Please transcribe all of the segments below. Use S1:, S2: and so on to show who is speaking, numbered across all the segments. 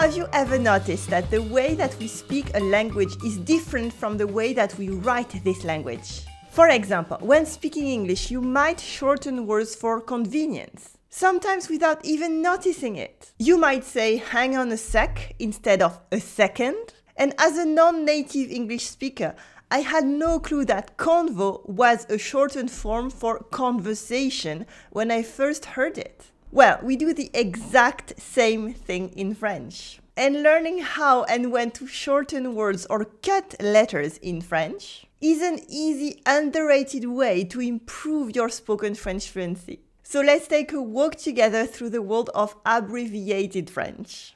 S1: Have you ever noticed that the way that we speak a language is different from the way that we write this language? For example, when speaking English, you might shorten words for convenience, sometimes without even noticing it. You might say hang on a sec instead of a second. And as a non native English speaker, I had no clue that convo was a shortened form for conversation when I first heard it. Well, we do the exact same thing in French. And learning how and when to shorten words or cut letters in French is an easy, underrated way to improve your spoken French fluency. So let's take a walk together through the world of abbreviated French.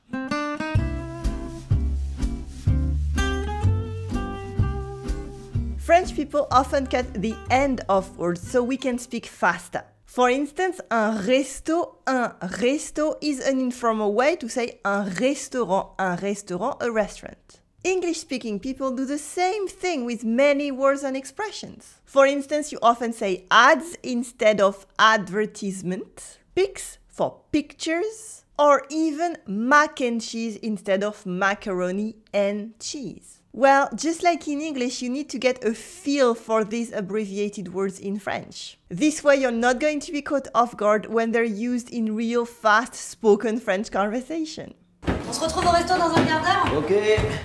S1: French people often cut the end of words so we can speak faster. For instance, un resto, un resto is an informal way to say un restaurant, un restaurant, a restaurant. English speaking people do the same thing with many words and expressions. For instance, you often say ads instead of advertisement, pics for pictures, or even mac and cheese instead of macaroni and cheese. Well, just like in English, you need to get a feel for these abbreviated words in French. This way, you're not going to be caught off guard when they're used in real fast spoken French conversation. On se retrouve au resto dans un quart d'heure Okay.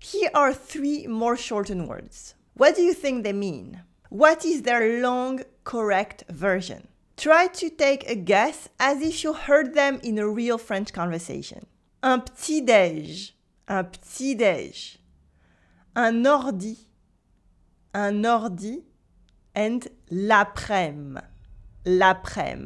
S1: Here are three more shortened words. What do you think they mean? What is their long, correct version? Try to take a guess as if you heard them in a real French conversation. Un petit déj. Un petit déj. un ordi, un ordi, and laprès Laprem. laprès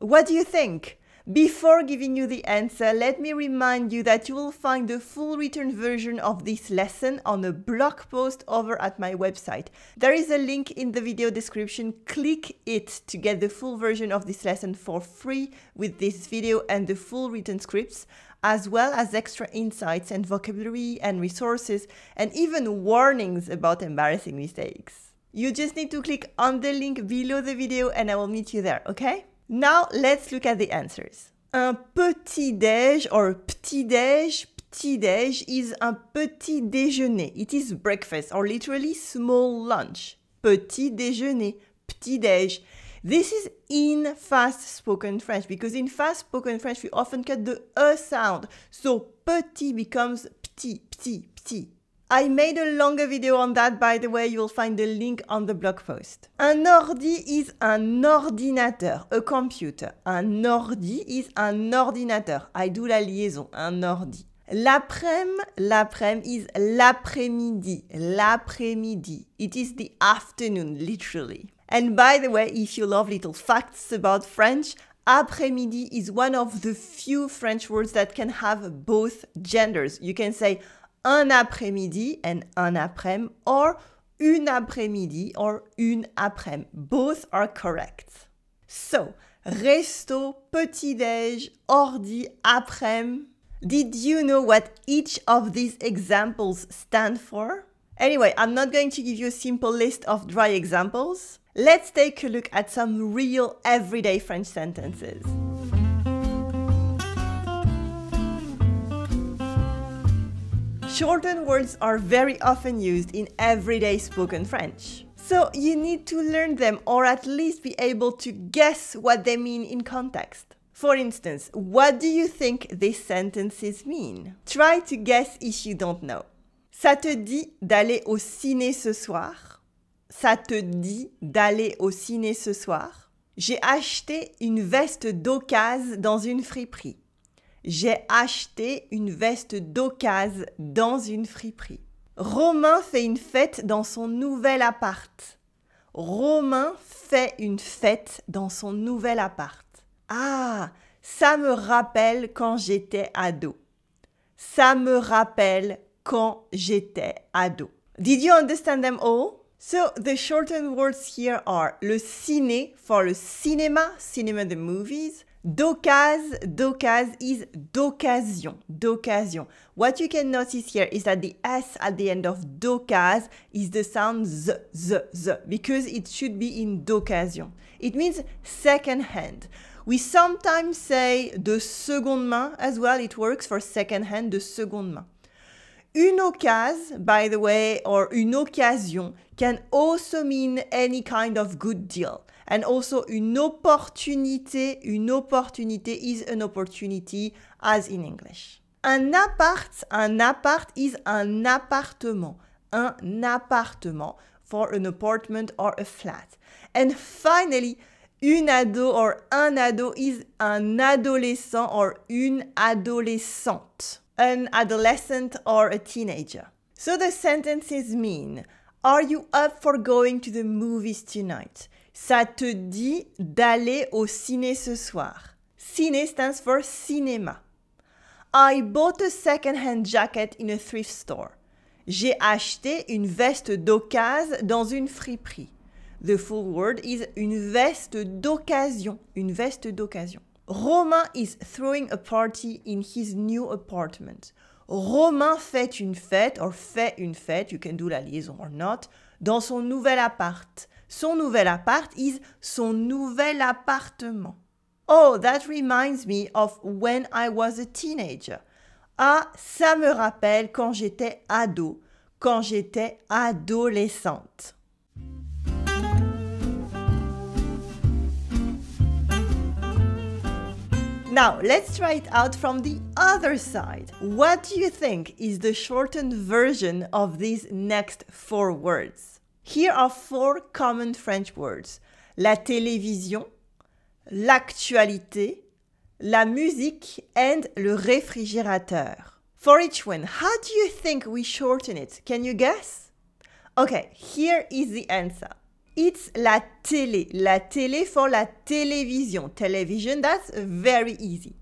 S1: What do you think? Before giving you the answer, let me remind you that you will find the full written version of this lesson on a blog post over at my website. There is a link in the video description. Click it to get the full version of this lesson for free with this video and the full written scripts, as well as extra insights and vocabulary and resources and even warnings about embarrassing mistakes. You just need to click on the link below the video and I will meet you there, okay? Now let's look at the answers. Un petit déj or petit déj, petit déj is un petit déjeuner. It is breakfast or literally small lunch. Petit déjeuner, petit déj. This is in fast spoken French because in fast spoken French we often cut the e sound. So petit becomes petit, petit, petit. I made a longer video on that, by the way, you'll find the link on the blog post. Un ordi is an ordinateur, a computer. Un ordi is an ordinateur. I do la liaison, un ordi. lapres lapres is l'après-midi, l'après-midi. It is the afternoon, literally. And by the way, if you love little facts about French, après-midi is one of the few French words that can have both genders. You can say un après-midi and un après-midi or une après-midi or une après-midi. Both are correct. So, resto, petit-déj, ordi, après-midi. Did you know what each of these examples stand for? Anyway, I'm not going to give you a simple list of dry examples. Let's take a look at some real everyday French sentences. Shortened words are very often used in everyday spoken French. So you need to learn them or at least be able to guess what they mean in context. For instance, what do you think these sentences mean? Try to guess if you don't know. Ça te dit d'aller au ciné ce soir? Ça te dit d'aller au ciné ce soir? J'ai acheté une veste d'occasion dans une friperie. J'ai acheté une veste d'occasion dans une friperie. Romain fait une fête dans son nouvel appart. Romain fait une fête dans son nouvel appart. Ah, ça me rappelle quand j'étais ado. Ça me rappelle quand j'étais ado. Did you understand them all? So the shortened words here are le ciné for le cinéma, cinéma » the movies, D'occasion, d'occasion is d'occasion, d'occasion. What you can notice here is that the S at the end of d'occasion is the sound z, z, z, because it should be in d'occasion. It means second hand. We sometimes say de seconde main as well. It works for second hand, de seconde main. Une occasion, by the way, or une occasion can also mean any kind of good deal. And also une opportunité, une opportunité is an opportunity as in English. Un appart, un appart is un appartement, un appartement for an apartment or a flat. And finally, une ado or un ado is un adolescent or une adolescente, an adolescent or a teenager. So the sentences mean Are you up for going to the movies tonight? ça te dit d'aller au ciné ce soir. Ciné stands for cinéma. I bought a second-hand jacket in a thrift store. J'ai acheté une veste d'occasion dans une friperie. The full word is une veste d'occasion. Une veste d'occasion. Romain is throwing a party in his new apartment. Romain fait une fête, or fait une fête, you can do la liaison or not, dans son nouvel appart. Son nouvel appart is son nouvel appartement. Oh, that reminds me of when I was a teenager. Ah, ça me rappelle quand j'étais ado, quand j'étais adolescente. Now, let's try it out from the other side. What do you think is the shortened version of these next four words? Here are four common French words. La télévision, l'actualité, la musique and le réfrigérateur. For each one, how do you think we shorten it? Can you guess? Okay, here is the answer. It's la télé. La télé for la télévision. Television, that's very easy.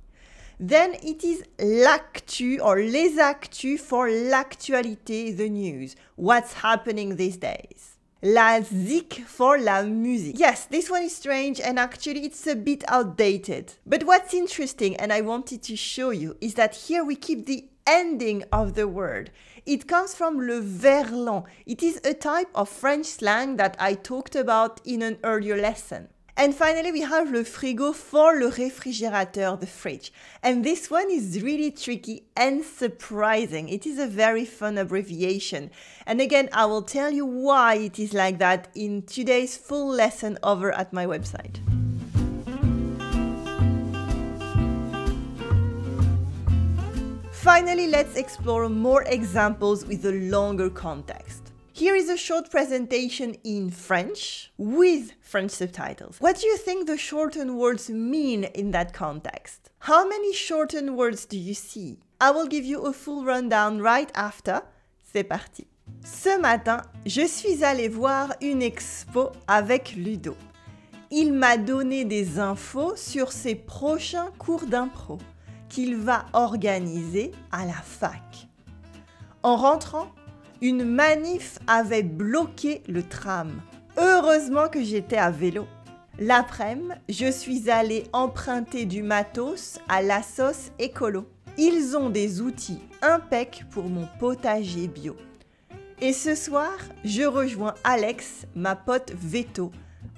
S1: Then it is l'actu or les actus for l'actualité, the news. What's happening these days? La zik for la musique. Yes, this one is strange and actually it's a bit outdated. But what's interesting and I wanted to show you is that here we keep the ending of the word. It comes from le verlan. It is a type of French slang that I talked about in an earlier lesson. And finally, we have le frigo for le réfrigérateur, the fridge. And this one is really tricky and surprising. It is a very fun abbreviation. And again, I will tell you why it is like that in today's full lesson over at my website. Finally, let's explore more examples with a longer context. Here is a short presentation in French with French subtitles. What do you think the shortened words mean in that context? How many shortened words do you see? I will give you a full rundown right after. C'est parti. Ce matin, je suis allé voir une expo avec Ludo. Il m'a donné des infos sur ses prochains cours d'impro qu'il va organiser à la fac. En rentrant, une manif avait bloqué le tram. Heureusement que j'étais à vélo. L'après-midi, je suis allée emprunter du matos à la sauce écolo. Ils ont des outils impec pour mon potager bio. Et ce soir, je rejoins Alex, ma pote veto,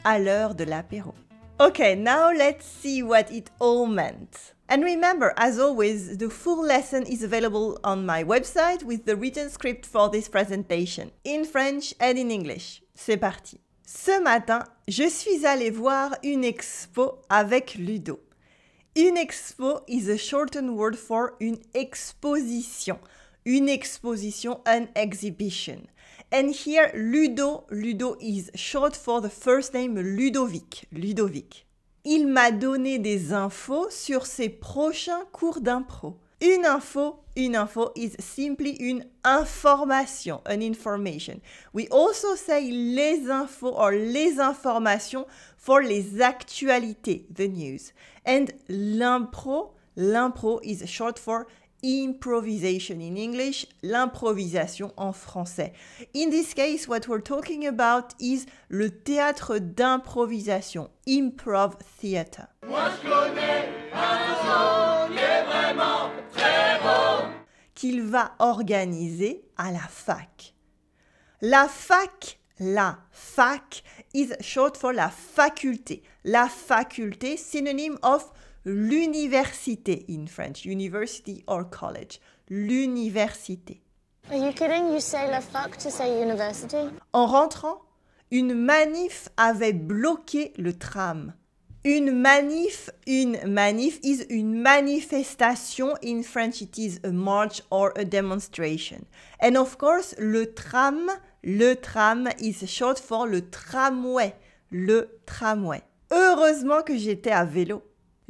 S1: à l'heure de l'apéro. Ok, now let's see what it all meant. And remember, as always, the full lesson is available on my website with the written script for this presentation, in French and in English. C'est parti. Ce matin, je suis allé voir une expo avec Ludo. Une expo is a shortened word for une exposition. Une exposition, an exhibition. And here, Ludo, Ludo is short for the first name Ludovic, Ludovic. Il m'a donné des infos sur ses prochains cours d'impro. Une info, une info is simply une information, an information. We also say les infos or les informations for les actualités, the news. And l'impro, l'impro is short for improvisation in English, l'improvisation en français. In this case, what we're talking about is le théâtre d'improvisation, improv theater. Moi, je connais un vraiment très bon. Qu'il va organiser à la fac. La fac, la fac, is short for la faculté. La faculté, synonyme of l'université in French, university or college, l'université. Are you kidding? You say le fuck to say university? En rentrant, une manif avait bloqué le tram. Une manif, une manif is une manifestation. In French, it is a march or a demonstration. And of course, le tram, le tram is short for le tramway, le tramway. Heureusement que j'étais à vélo.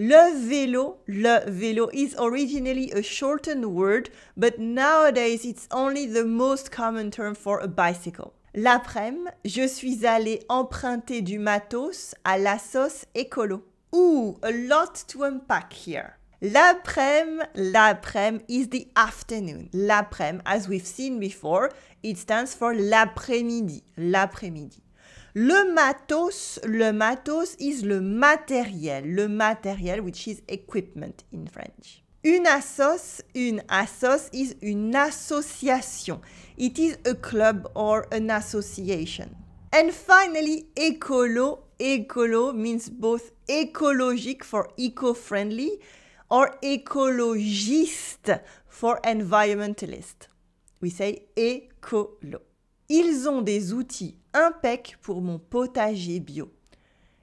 S1: Le vélo, le vélo is originally a shortened word, but nowadays it's only the most common term for a bicycle. L'après-midi, je suis allée emprunter du matos à la sauce écolo. Ooh, a lot to unpack here. L'après-midi, l'après-midi is the afternoon. L'après-midi, as we've seen before, it stands for l'après-midi, l'après-midi. Le matos, le matos is le matériel, le matériel which is equipment in French. Une assos, une assos is une association. It is a club or an association. And finally, écolo, écolo means both écologique for eco-friendly or écologiste for environmentalist. We say écolo. Ils ont des outils impec pour mon potager bio.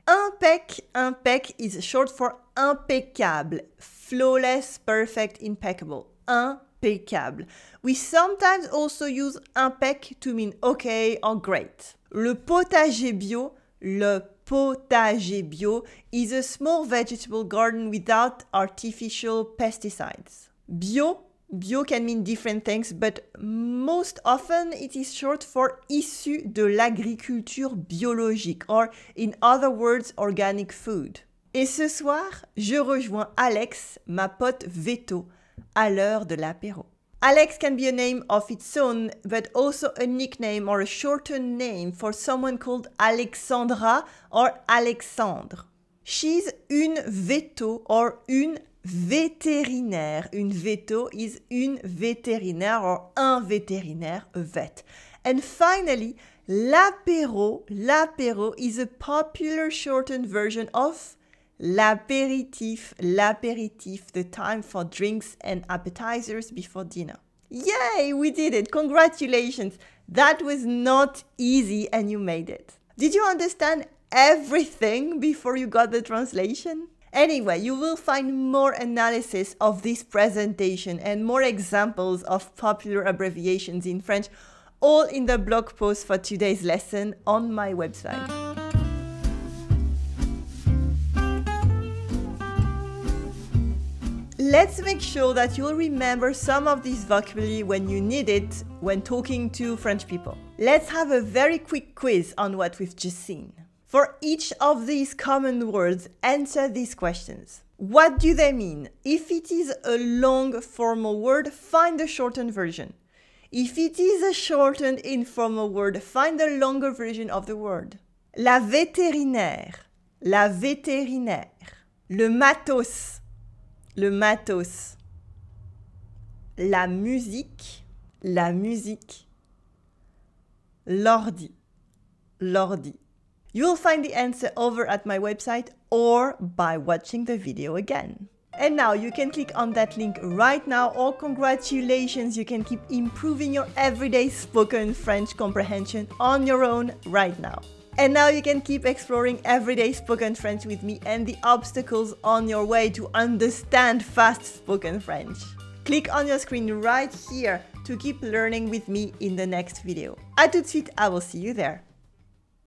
S1: Impec, impec is short for impeccable, flawless, perfect, impeccable. Impeccable. We sometimes also use impec to mean okay or great. Le potager bio, le potager bio is a small vegetable garden without artificial pesticides. Bio Bio can mean different things, but most often it is short for issue de l'agriculture biologique, or in other words, organic food. Et ce soir, je rejoins Alex, ma pote veto, à l'heure de l'apéro. Alex can be a name of its own, but also a nickname or a shortened name for someone called Alexandra or Alexandre. She's une veto or une vétérinaire. Une veto is une vétérinaire or un vétérinaire, a vet. And finally, l'apéro. L'apéro is a popular shortened version of l'apéritif. L'apéritif, the time for drinks and appetizers before dinner. Yay, we did it. Congratulations. That was not easy and you made it. Did you understand everything before you got the translation? Anyway, you will find more analysis of this presentation and more examples of popular abbreviations in French, all in the blog post for today's lesson on my website. Let's make sure that you'll remember some of this vocabulary when you need it when talking to French people. Let's have a very quick quiz on what we've just seen. For each of these common words, answer these questions. What do they mean? If it is a long formal word, find the shortened version. If it is a shortened informal word, find the longer version of the word. La vétérinaire, la vétérinaire. Le matos, le matos. La musique, la musique. L'ordi, l'ordi. You'll find the answer over at my website or by watching the video again. And now you can click on that link right now or congratulations, you can keep improving your everyday spoken French comprehension on your own right now. And now you can keep exploring everyday spoken French with me and the obstacles on your way to understand fast spoken French. Click on your screen right here to keep learning with me in the next video. A tout de suite, I will see you there.